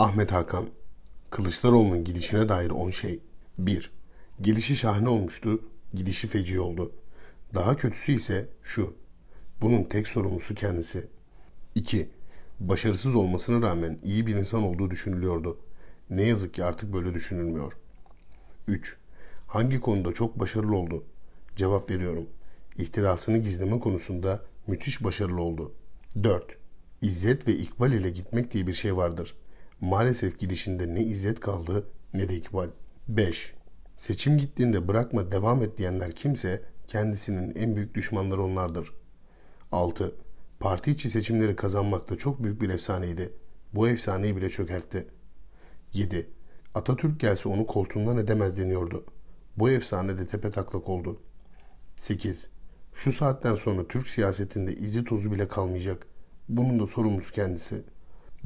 Ahmet Hakan, Kılıçdaroğlu'nun gidişine dair 10 şey. 1. Gelişi şahane olmuştu, gidişi feci oldu. Daha kötüsü ise şu. Bunun tek sorumlusu kendisi. 2. Başarısız olmasına rağmen iyi bir insan olduğu düşünülüyordu. Ne yazık ki artık böyle düşünülmüyor. 3. Hangi konuda çok başarılı oldu? Cevap veriyorum. İhtirasını gizleme konusunda müthiş başarılı oldu. 4. İzzet ve ikbal ile gitmek diye bir şey vardır.'' Maalesef gidişinde ne izzet kaldı ne de ikbal. 5. Seçim gittiğinde bırakma devam et diyenler kimse kendisinin en büyük düşmanları onlardır. 6. Parti içi seçimleri kazanmakta çok büyük bir efsaneydi. Bu efsaneyi bile çökertti. 7. Atatürk gelse onu koltuğundan edemez deniyordu. Bu efsane de tepe taklak oldu. 8. Şu saatten sonra Türk siyasetinde izi tozu bile kalmayacak. Bunun da sorumlusu kendisi.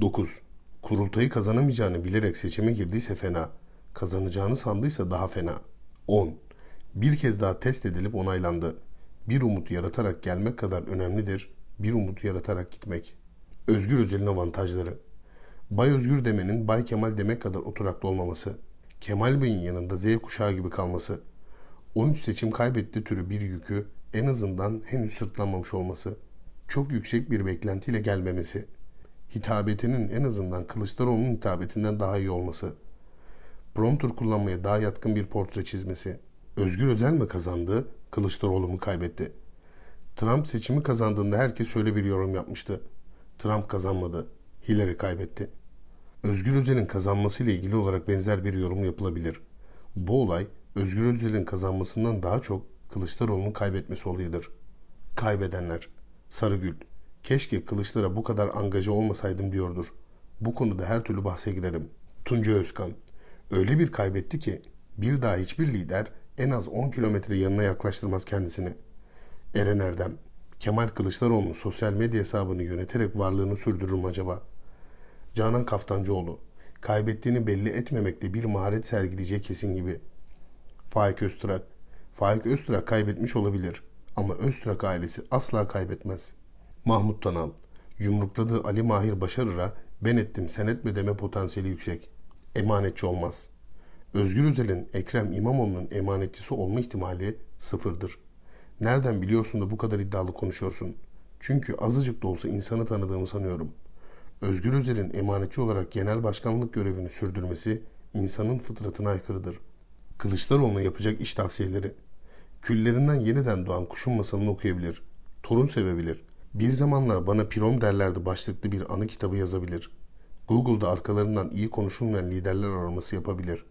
9. Kurultayı kazanamayacağını bilerek seçime girdiyse fena. Kazanacağını sandıysa daha fena. 10. Bir kez daha test edilip onaylandı. Bir umut yaratarak gelmek kadar önemlidir. Bir umut yaratarak gitmek. Özgür Özel'in avantajları. Bay Özgür demenin Bay Kemal demek kadar oturaklı olmaması. Kemal Bey'in yanında Z kuşağı gibi kalması. 13 seçim kaybetti türü bir yükü en azından henüz sırtlanmamış olması. Çok yüksek bir beklentiyle gelmemesi hitabetinin en azından Kılıçdaroğlu'nun hitabetinden daha iyi olması, promptur kullanmaya daha yatkın bir portre çizmesi, Özgür Özel mi kazandı, Kılıçdaroğlu mu kaybetti? Trump seçimi kazandığında herkes şöyle bir yorum yapmıştı. Trump kazanmadı, Hillary kaybetti. Özgür Özel'in kazanması ile ilgili olarak benzer bir yorum yapılabilir. Bu olay Özgür Özel'in kazanmasından daha çok Kılıçdaroğlu'nun kaybetmesi olayıdır. Kaybedenler Sarıgül Keşke kılıçlara bu kadar angaja olmasaydım diyordur. Bu konuda her türlü bahse girerim. Tunca Özkan. Öyle bir kaybetti ki bir daha hiçbir lider en az 10 kilometre yanına yaklaştırmaz kendisini. Eren Erdem. Kemal Kılıçdaroğlu'nun sosyal medya hesabını yöneterek varlığını sürdürür mü acaba? Canan Kaftancıoğlu. Kaybettiğini belli etmemekte bir maharet sergileyecek kesin gibi. Faik Öztrak. Faik Öztrak kaybetmiş olabilir ama Öztrak ailesi asla kaybetmez.'' Mahmut Tanal, yumrukladı Ali Mahir Başarır'a ben ettim sen etme deme potansiyeli yüksek. Emanetçi olmaz. Özgür Özel'in Ekrem İmamoğlu'nun emanetçisi olma ihtimali sıfırdır. Nereden biliyorsun da bu kadar iddialı konuşuyorsun? Çünkü azıcık da olsa insanı tanıdığımı sanıyorum. Özgür Özel'in emanetçi olarak genel başkanlık görevini sürdürmesi insanın fıtratına aykırıdır. Kılıçdaroğlu'na yapacak iş tavsiyeleri. Küllerinden yeniden doğan kuşun masalını okuyabilir. Torun sevebilir. Bir zamanlar bana Pirom derlerdi başlıklı bir anı kitabı yazabilir. Google'da arkalarından iyi konuşulmayan liderler araması yapabilir.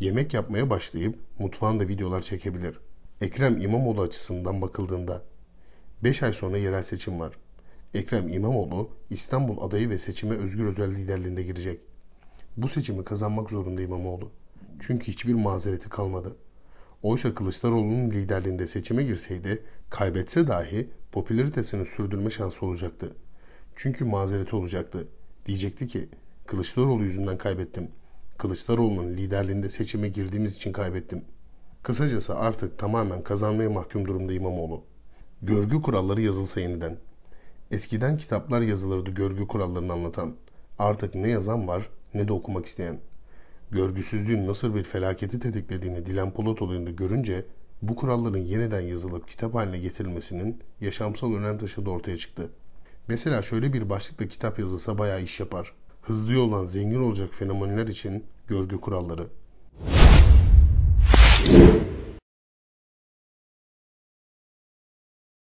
Yemek yapmaya başlayıp mutfağında videolar çekebilir. Ekrem İmamoğlu açısından bakıldığında 5 ay sonra yerel seçim var. Ekrem İmamoğlu İstanbul adayı ve seçime Özgür Özel liderliğinde girecek. Bu seçimi kazanmak zorunda İmamoğlu. Çünkü hiçbir mazereti kalmadı.'' Oysa Kılıçdaroğlu'nun liderliğinde seçime girseydi kaybetse dahi popülaritesini sürdürme şansı olacaktı. Çünkü mazereti olacaktı. Diyecekti ki Kılıçdaroğlu yüzünden kaybettim. Kılıçdaroğlu'nun liderliğinde seçime girdiğimiz için kaybettim. Kısacası artık tamamen kazanmaya mahkum durumda İmamoğlu. Görgü kuralları yazılsa yeniden. Eskiden kitaplar yazılırdı görgü kurallarını anlatan. Artık ne yazan var ne de okumak isteyen.'' görgüsüzlüğün nasıl bir felaketi tetiklediğini Dilan Polat olayında görünce bu kuralların yeniden yazılıp kitap haline getirilmesinin yaşamsal önem taşıdığı ortaya çıktı. Mesela şöyle bir başlıkla kitap yazılsa bayağı iş yapar. Hızlı yoldan zengin olacak fenomenler için görgü kuralları.